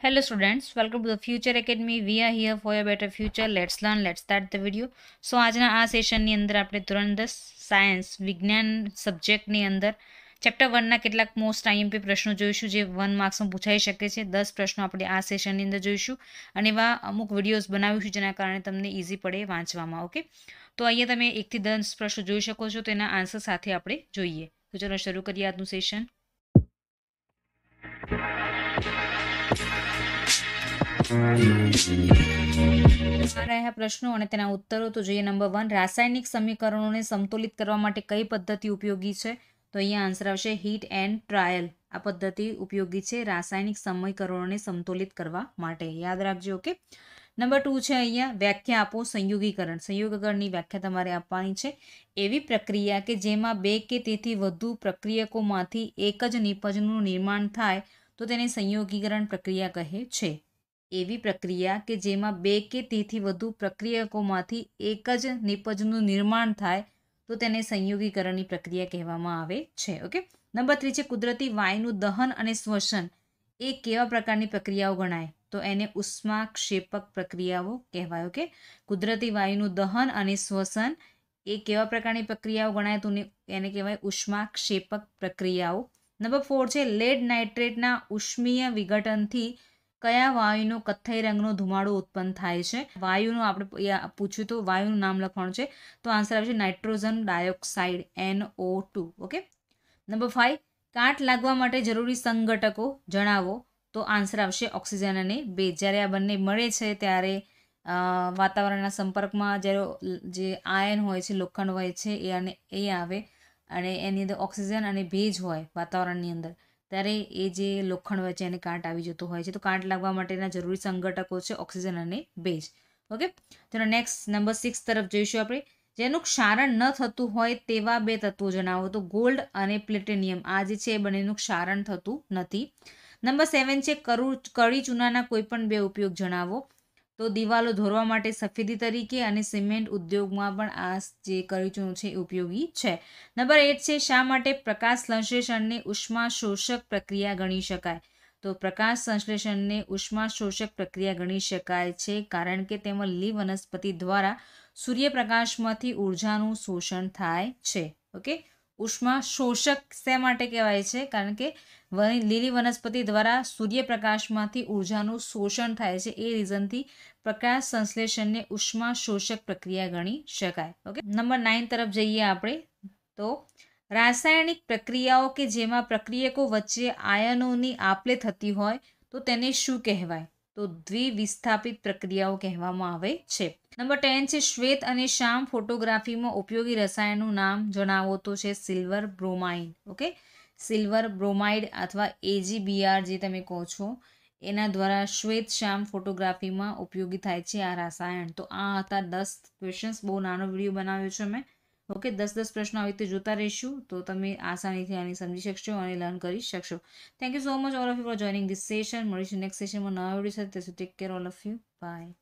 Hello students, welcome to the Future Academy. We are here for a better future. Let's learn, let's start the video. સો આજના આ સેશનની અંદર આપણે ધોરણ દસ science વિજ્ઞાન સબ્જેક્ટની અંદર ચેપ્ટર વનના કેટલાક મોસ્ટ આઈએમપી પ્રશ્નો જોઈશું જે વન માર્ક્સમાં પૂછાઈ શકે છે દસ પ્રશ્નો આપણે આ સેશનની અંદર જોઈશું અને એવા અમુક વિડીયોઝ બનાવીશું જેના કારણે તમને ઇઝી પડે વાંચવામાં ઓકે તો અહીંયા તમે એકથી દસ પ્રશ્નો જોઈ શકો છો તો એના આન્સર સાથે આપણે જોઈએ તો ચલો શરૂ કરીએ આજનું સેશન રહ્યા પ્રશ્નો અને તેના ઉત્તરો તો જોઈએ નંબર વન રાસાયણિક સમીકરણોને સંતુલિત કરવા માટે કઈ પદ્ધતિ ઉપયોગી છે તો અહીંયા આન્સર આવશે હીટ એન્ડ ટ્રાયલ આ પદ્ધતિ ઉપયોગી છે રાસાયણિક સમીકરણોને સંતુલિત કરવા માટે યાદ રાખજો ઓકે નંબર ટુ છે અહીંયા વ્યાખ્યા આપો સંયોગીકરણ સંયોગીકરણની વ્યાખ્યા તમારે આપવાની છે એવી પ્રક્રિયા કે જેમાં બે કે તેથી વધુ પ્રક્રિયકોમાંથી એક જ નિપજનું નિર્માણ થાય તો તેને સંયોગીકરણ પ્રક્રિયા કહે છે એવી પ્રક્રિયા કે જેમાં બે કે તેથી વધુ પ્રક્રિયકોમાંથી એક જ નિપજનું નિર્માણ થાય તો તેને સંયોગીકરણની પ્રક્રિયા કહેવામાં આવે છે ઓકે નંબર થ્રી છે કુદરતી વાયુનું દહન અને શ્વસન એ કેવા પ્રકારની પ્રક્રિયાઓ ગણાય તો એને ઉષ્માક્ષેપક પ્રક્રિયાઓ કહેવાય ઓકે કુદરતી વાયુનું દહન અને શ્વસન એ કેવા પ્રકારની પ્રક્રિયાઓ ગણાય તો એને કહેવાય ઉષ્માક્ષેપક પ્રક્રિયાઓ નંબર ફોર છે લેડ નાઇટ્રેટના ઉષ્મીય વિઘટનથી કયા વાયુનો કથ્થઈ રંગનો ધુમાડો ઉત્પન્ન થાય છે વાયુનું આપણે પૂછ્યું તો વાયુનું નામ લખવાનું છે તો આન્સર આવે છે nitrogen dioxide NO two okay number five કાટ લાગવા માટે જરૂરી સંગઠકો જણાવો તો આન્સર આવશે ઓક્સિજન અને બેઝ જ્યારે આ બંને મળે છે ત્યારે વાતાવરણના સંપર્કમાં જ્યારે જે આયન હોય છે લોખંડ હોય છે એ અને એ આવે અને એની અંદર ઓક્સિજન અને ભેજ હોય વાતાવરણની અંદર ત્યારે એ જે લોખંડ વચ્ચે એને કાંટ આવી જતો હોય છે તો કાંટ લાગવા માટેના જરૂરી સંગઠકો છે ઓક્સિજન અને ભેજ ઓકે તેનો નેક્સ્ટ નંબર સિક્સ તરફ જોઈશું આપણે જેનું ક્ષારણ ન થતું હોય તેવા બે તત્વો જણાવો તો ગોલ્ડ અને પ્લેટેનિયમ આ જે છે એ બંનેનું ક્ષારણ થતું નથી નંબર સેવન છે કરુ કડી ચૂનાના કોઈપણ બે ઉપયોગ જણાવો તો દિવાલો ધોરવા માટે સફેદી તરીકે અને સિમેન્ટ ઉદ્યોગમાં પણ આ જે કરચૂનું છે ઉપયોગી છે નંબર એટ છે શા માટે પ્રકાશ સંશ્લેષણને ઉષ્મા શોષક પ્રક્રિયા ગણી શકાય તો પ્રકાશ સંશ્લેષણને ઉષ્મા શોષક પ્રક્રિયા ગણી શકાય છે કારણ કે તેમાં લી વનસ્પતિ દ્વારા સૂર્યપ્રકાશમાંથી ઉર્જાનું શોષણ થાય છે ઓકે ઉષ્મા શોષક શે માટે કહેવાય છે કારણ કે લીલી વનસ્પતિ દ્વારા સૂર્યપ્રકાશમાંથી ઉર્જાનું શોષણ થાય છે એ રીઝનથી પ્રકાશ સંશ્લેષણને ઉષ્મા શોષક પ્રક્રિયા ગણી શકાય ઓકે નંબર નાઇન તરફ જઈએ આપણે તો રાસાયણિક પ્રક્રિયાઓ કે જેમાં પ્રક્રિયકો વચ્ચે આયનોની આપલે થતી હોય તો તેને શું કહેવાય તો દ્વિવિસ્થાપિત પ્રક્રિયાઓ કહેવામાં આવે છે નંબર ટેન છે શ્વેત અને શ્યામ ફોટોગ્રાફીમાં ઉપયોગી રસાયણનું નામ જણાવો તો છે silver bromine okay silver bromide અથવા એજીબીઆર જે તમે કહો છો એના દ્વારા શ્વેત શ્યામ ફોટોગ્રાફીમાં ઉપયોગી થાય છે આ રસાયણ તો આ હતા દસ ક્વેશ્ચન્સ બહુ નાનો વિડીયો બનાવ્યો છે મેં ઓકે દસ દસ પ્રશ્નો આવી રીતે જોતા રહીશું તો તમે આસાનીથી આની સમજી શકશો અને લર્ન કરી શકશો thank you so much all of you for joining this session મળીશું નેક્સ્ટ સેશનમાં નવા વિડીયો સાથે take care all of you by